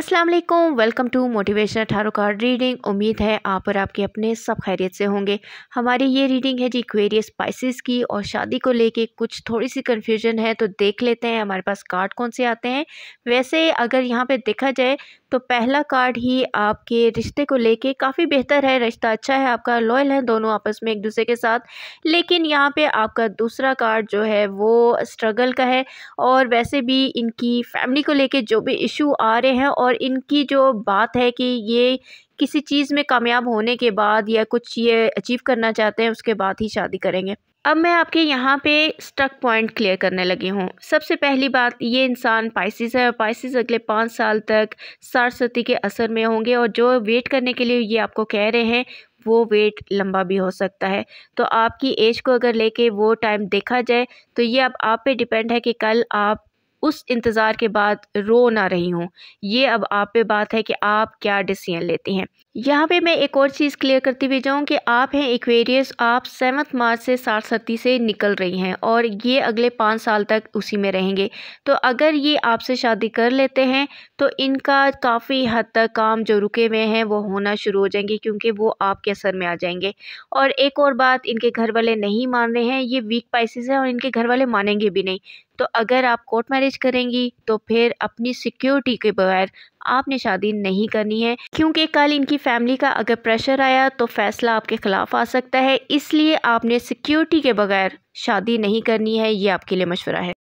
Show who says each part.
Speaker 1: अस्सलाम वालेकुम welcome to motivational tarot card reading उम्मीद है आप और आपके अपने सब खैरियत से होंगे हमारी ये रीडिंग है जी क्वेरियस स्पाइसेस की और शादी को लेके कुछ थोड़ी सी कन्फ्यूजन है तो देख लेते हैं हमारे पास कार्ड कौन से आते हैं वैसे अगर यहाँ पे देखा जाए तो पहला कार्ड ही आपके रिश्ते को लेके काफ़ी बेहतर है रिश्ता अच्छा है आपका लॉयल है दोनों आपस में एक दूसरे के साथ लेकिन यहाँ पे आपका दूसरा कार्ड जो है वो स्ट्रगल का है और वैसे भी इनकी फैमिली को लेके जो भी इशू आ रहे हैं और और इनकी जो बात है कि ये किसी चीज़ में कामयाब होने के बाद या कुछ ये अचीव करना चाहते हैं उसके बाद ही शादी करेंगे अब मैं आपके यहाँ पे स्टक पॉइंट क्लियर करने लगी हूँ सबसे पहली बात ये इंसान पाइसिस है और पाइसिस अगले पाँच साल तक सरस्वती के असर में होंगे और जो वेट करने के लिए ये आपको कह रहे हैं वो वेट लंबा भी हो सकता है तो आपकी एज को अगर लेके वो टाइम देखा जाए तो ये अब आप पे डिपेंड है कि कल आप उस इंतज़ार के बाद रो ना रही हूँ ये अब आप पे बात है कि आप क्या डिसीजन लेती हैं यहाँ पे मैं एक और चीज़ क्लियर करती हुई जाऊँ कि आप हैं एक्वेरियस आप सेवन्थ मार्च से साठ सत्ती से निकल रही हैं और ये अगले पाँच साल तक उसी में रहेंगे तो अगर ये आपसे शादी कर लेते हैं तो इनका काफ़ी हद तक काम जो रुके हुए हैं वो होना शुरू हो जाएंगे क्योंकि वो आपके असर में आ जाएंगे और एक और बात इनके घर वाले नहीं मान रहे हैं ये वीक पाइसिस हैं और इनके घर वाले मानेंगे भी नहीं तो अगर आप कोर्ट मैरिज करेंगी तो फिर अपनी सिक्योरिटी के बगैर आपने शादी नहीं करनी है क्योंकि कल इनकी फैमिली का अगर प्रेशर आया तो फैसला आपके ख़िलाफ़ आ सकता है इसलिए आपने सिक्योरिटी के बगैर शादी नहीं करनी है ये आपके लिए मशवरा है